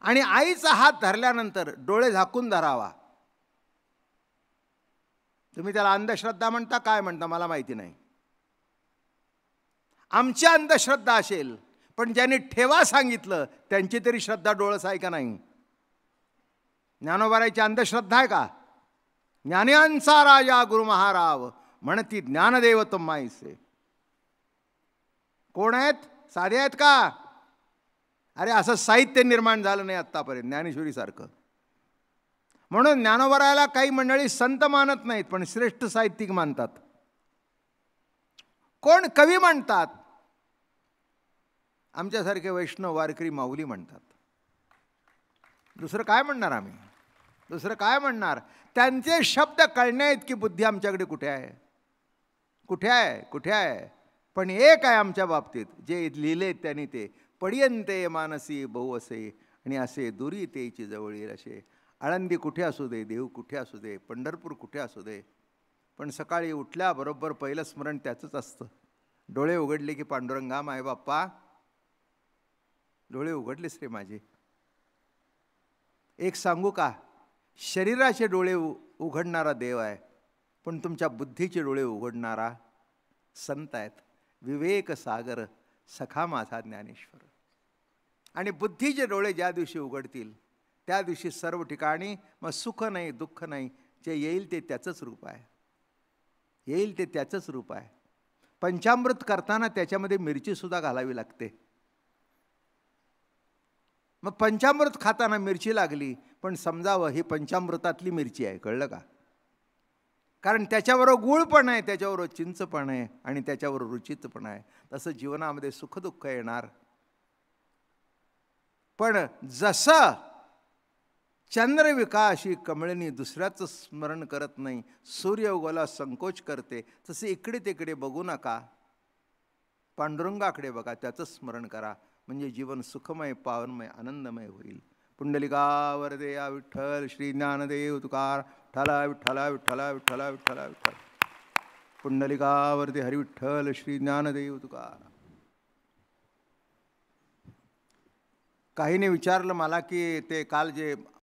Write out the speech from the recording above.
आणि आईचा हात धरल्यानंतर डोळे झाकून धरावा तुम्ही त्याला अंधश्रद्धा म्हणता काय म्हणता मला माहिती नाही आमची अंधश्रद्धा असेल पण ज्यांनी ठेवा सांगितलं त्यांची तरी श्रद्धा डोळस आहे का नाही ज्ञानोबारायची अंधश्रद्धा आहे का ज्ञानांचा राजा गुरु महाराव म्हणती ज्ञानदेव माईसे कोण आहेत साधे आहेत का अरे असं साहित्य निर्माण झालं नाही आत्तापर्यंत ज्ञानेश्वरीसारखं म्हणून ज्ञानोबरायला काही मंडळी संत मानत नाहीत पण श्रेष्ठ साहित्यिक मानतात कोण कवी म्हणतात आमच्यासारखे वैष्णव वारकरी माऊली म्हणतात दुसरं काय म्हणणार आम्ही दुसरं काय म्हणणार त्यांचे शब्द कळण्या इतकी बुद्धी आमच्याकडे कुठे आहे कुठे आहे कुठे आहे पण एक आहे आमच्या बाबतीत जे लिहिले त्यांनी ते पडियंते मानसी बहु असे आणि असे दुरी तेची जवळ येईल असे आळंदी कुठे असू दे देव कुठे असू दे पंढरपूर कुठे असू दे पण सकाळी उठल्याबरोबर पहिलं स्मरण त्याचंच असतं डोळे उघडले की पांडुरंगा माय बाप्पा डोळे उघडलेस रे माझे एक सांगू का शरीराचे डोळे उघडणारा देव आहे पण तुमच्या बुद्धीचे डोळे उघडणारा संत आहेत विवेक सागर सखा माझा ज्ञानेश्वर आणि बुद्धीचे डोळे ज्या दिवशी उघडतील त्या दिवशी सर्व ठिकाणी मग सुख नाही दुःख नाही जे येईल ते त्याचंच रूप आहे येईल ते त्याचंच रूप आहे पंचामृत करताना त्याच्यामध्ये मिरचीसुद्धा घालावी लागते मग पंचामृत खाताना मिरची लागली पण समजावं ही पंचामृतातली मिरची आहे कळलं का कारण त्याच्यावर गुळ पण आहे त्याच्यावर चिंच पण आहे आणि त्याच्यावर रुचित पण आहे तसं जीवनामध्ये सुखदुःख येणार पण जसं चंद्रविका अशी कमळणी दुसऱ्याचं स्मरण करत नाही सूर्य उगवला संकोच करते तसे इकडे तिकडे बघू नका पांडुरंगाकडे बघा त्याचं स्मरण करा म्हणजे जीवन सुखमय पावनमय आनंदमय होईल पुंडलिकावर आ विठ्ठल श्री ज्ञानदेव तुकार विठ्ठला विठ्ठला विठ्ठला विठ्ठला विठ्ठला विठ्ठल पुंडलिकावरती हरिविठ्ठल श्री ज्ञानदेव तुकार काहीने विचारलं मला की ते काल जे